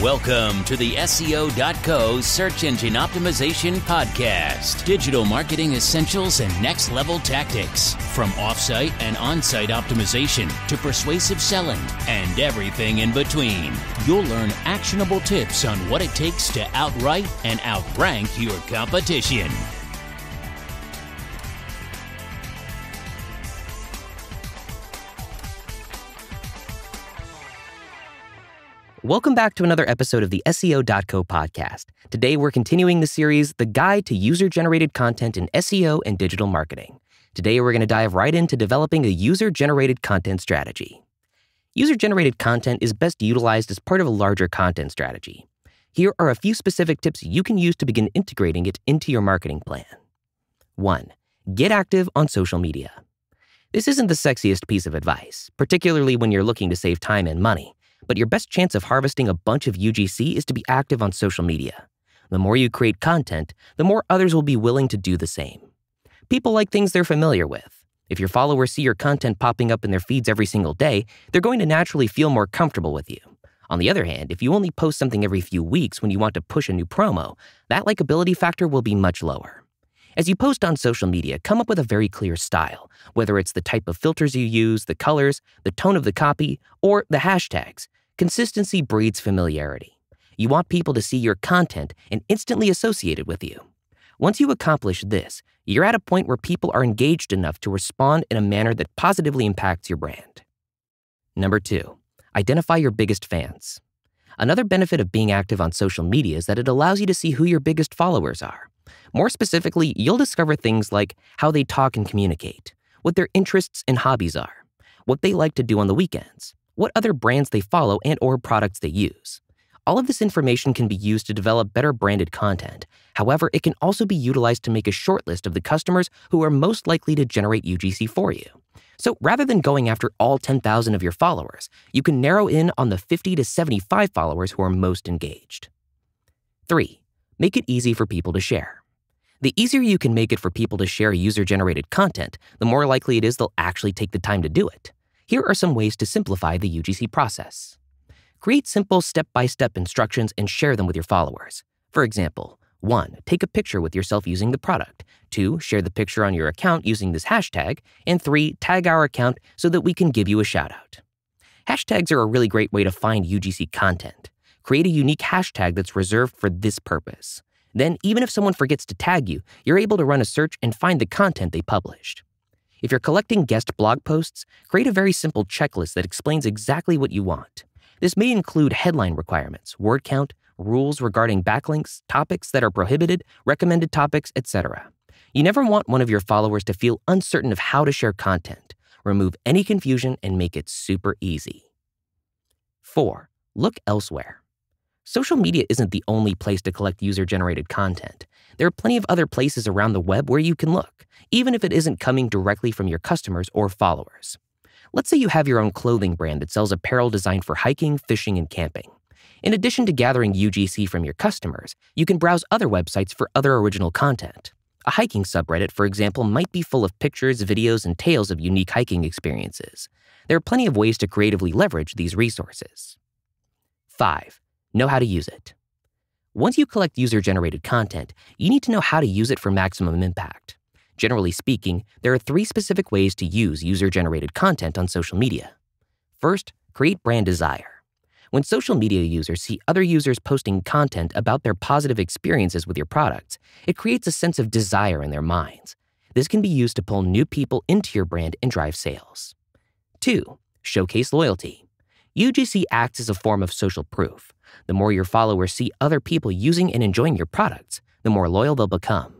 Welcome to the SEO.co Search Engine Optimization Podcast Digital Marketing Essentials and Next Level Tactics. From offsite and on site optimization to persuasive selling and everything in between, you'll learn actionable tips on what it takes to outright and outrank your competition. Welcome back to another episode of the SEO.co podcast. Today, we're continuing the series, The Guide to User Generated Content in SEO and Digital Marketing. Today, we're going to dive right into developing a user generated content strategy. User generated content is best utilized as part of a larger content strategy. Here are a few specific tips you can use to begin integrating it into your marketing plan. 1. Get active on social media. This isn't the sexiest piece of advice, particularly when you're looking to save time and money, but your best chance of harvesting a bunch of UGC is to be active on social media. The more you create content, the more others will be willing to do the same. People like things they're familiar with. If your followers see your content popping up in their feeds every single day, they're going to naturally feel more comfortable with you. On the other hand, if you only post something every few weeks when you want to push a new promo, that likability factor will be much lower. As you post on social media, come up with a very clear style, whether it's the type of filters you use, the colors, the tone of the copy, or the hashtags. Consistency breeds familiarity. You want people to see your content and instantly associate it with you. Once you accomplish this, you're at a point where people are engaged enough to respond in a manner that positively impacts your brand. Number two, identify your biggest fans. Another benefit of being active on social media is that it allows you to see who your biggest followers are. More specifically, you'll discover things like how they talk and communicate, what their interests and hobbies are, what they like to do on the weekends, what other brands they follow and or products they use. All of this information can be used to develop better branded content. However, it can also be utilized to make a shortlist of the customers who are most likely to generate UGC for you. So rather than going after all 10,000 of your followers, you can narrow in on the 50 to 75 followers who are most engaged. 3. Make it easy for people to share. The easier you can make it for people to share user generated content, the more likely it is they'll actually take the time to do it. Here are some ways to simplify the UGC process. Create simple step by step instructions and share them with your followers. For example, 1. Take a picture with yourself using the product. 2. Share the picture on your account using this hashtag. And 3. Tag our account so that we can give you a shout out. Hashtags are a really great way to find UGC content create a unique hashtag that's reserved for this purpose. Then, even if someone forgets to tag you, you're able to run a search and find the content they published. If you're collecting guest blog posts, create a very simple checklist that explains exactly what you want. This may include headline requirements, word count, rules regarding backlinks, topics that are prohibited, recommended topics, etc. You never want one of your followers to feel uncertain of how to share content. Remove any confusion and make it super easy. 4. Look elsewhere. Social media isn't the only place to collect user generated content. There are plenty of other places around the web where you can look, even if it isn't coming directly from your customers or followers. Let's say you have your own clothing brand that sells apparel designed for hiking, fishing, and camping. In addition to gathering UGC from your customers, you can browse other websites for other original content. A hiking subreddit, for example, might be full of pictures, videos, and tales of unique hiking experiences. There are plenty of ways to creatively leverage these resources. 5 know how to use it. Once you collect user generated content, you need to know how to use it for maximum impact. Generally speaking, there are three specific ways to use user generated content on social media. First, create brand desire. When social media users see other users posting content about their positive experiences with your products, it creates a sense of desire in their minds. This can be used to pull new people into your brand and drive sales. Two, showcase loyalty. UGC acts as a form of social proof. The more your followers see other people using and enjoying your products, the more loyal they'll become.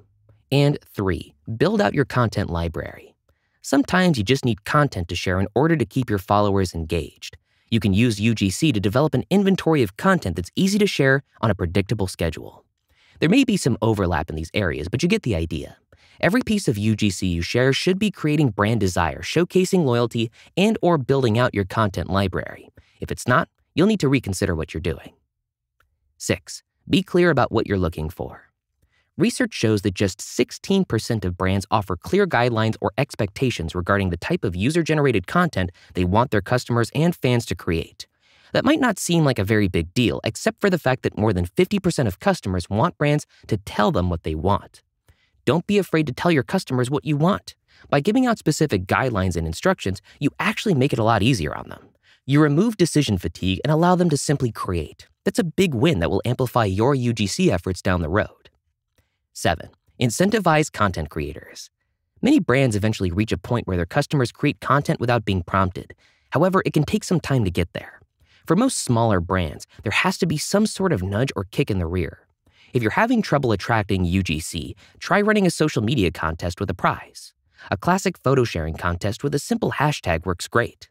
And three, build out your content library. Sometimes you just need content to share in order to keep your followers engaged. You can use UGC to develop an inventory of content that's easy to share on a predictable schedule. There may be some overlap in these areas, but you get the idea. Every piece of UGC you share should be creating brand desire, showcasing loyalty, and or building out your content library. If it's not, you'll need to reconsider what you're doing. 6. Be clear about what you're looking for. Research shows that just 16% of brands offer clear guidelines or expectations regarding the type of user generated content they want their customers and fans to create. That might not seem like a very big deal, except for the fact that more than 50% of customers want brands to tell them what they want. Don't be afraid to tell your customers what you want. By giving out specific guidelines and instructions, you actually make it a lot easier on them. You remove decision fatigue and allow them to simply create. That's a big win that will amplify your UGC efforts down the road. 7. Incentivize content creators. Many brands eventually reach a point where their customers create content without being prompted. However, it can take some time to get there. For most smaller brands, there has to be some sort of nudge or kick in the rear. If you're having trouble attracting UGC, try running a social media contest with a prize. A classic photo sharing contest with a simple hashtag works great.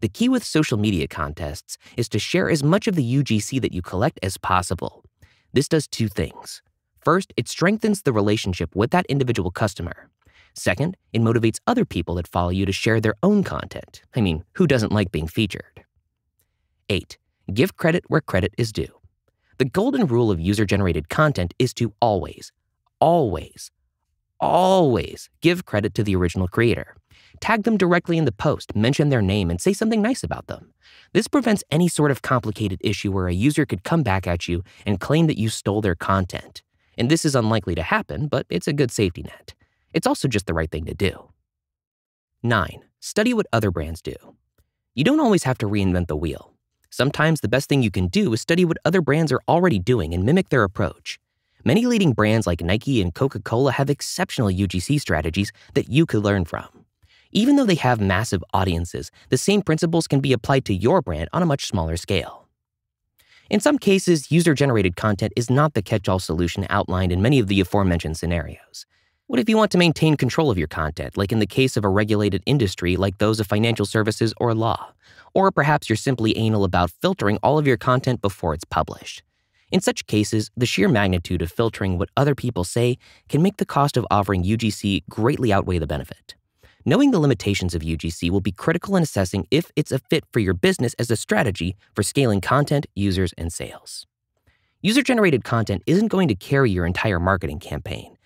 The key with social media contests is to share as much of the UGC that you collect as possible. This does two things. First, it strengthens the relationship with that individual customer. Second, it motivates other people that follow you to share their own content. I mean, who doesn't like being featured? 8. Give credit where credit is due. The golden rule of user generated content is to always, always Always give credit to the original creator. Tag them directly in the post, mention their name, and say something nice about them. This prevents any sort of complicated issue where a user could come back at you and claim that you stole their content. And this is unlikely to happen, but it's a good safety net. It's also just the right thing to do. 9. Study what other brands do. You don't always have to reinvent the wheel. Sometimes the best thing you can do is study what other brands are already doing and mimic their approach. Many leading brands like Nike and Coca Cola have exceptional UGC strategies that you could learn from. Even though they have massive audiences, the same principles can be applied to your brand on a much smaller scale. In some cases, user generated content is not the catch all solution outlined in many of the aforementioned scenarios. What if you want to maintain control of your content, like in the case of a regulated industry like those of financial services or law? Or perhaps you're simply anal about filtering all of your content before it's published. In such cases, the sheer magnitude of filtering what other people say can make the cost of offering UGC greatly outweigh the benefit. Knowing the limitations of UGC will be critical in assessing if it's a fit for your business as a strategy for scaling content, users, and sales. User generated content isn't going to carry your entire marketing campaign.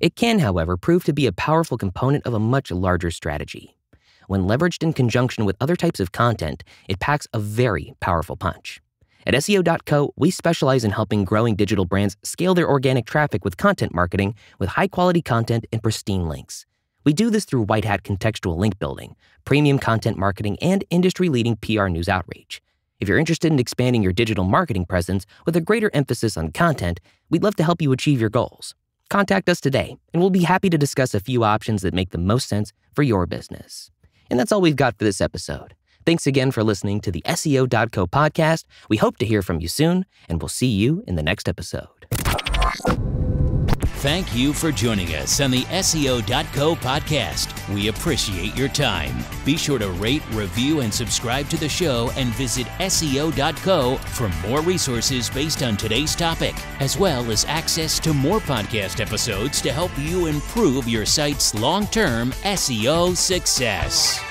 It can, however, prove to be a powerful component of a much larger strategy. When leveraged in conjunction with other types of content, it packs a very powerful punch. At SEO.co, we specialize in helping growing digital brands scale their organic traffic with content marketing with high quality content and pristine links. We do this through white hat contextual link building, premium content marketing, and industry leading PR news outreach. If you're interested in expanding your digital marketing presence with a greater emphasis on content, we'd love to help you achieve your goals. Contact us today, and we'll be happy to discuss a few options that make the most sense for your business. And that's all we've got for this episode. Thanks again for listening to the SEO.co podcast. We hope to hear from you soon, and we'll see you in the next episode. Thank you for joining us on the SEO.co podcast. We appreciate your time. Be sure to rate, review, and subscribe to the show and visit SEO.co for more resources based on today's topic, as well as access to more podcast episodes to help you improve your site's long term SEO success.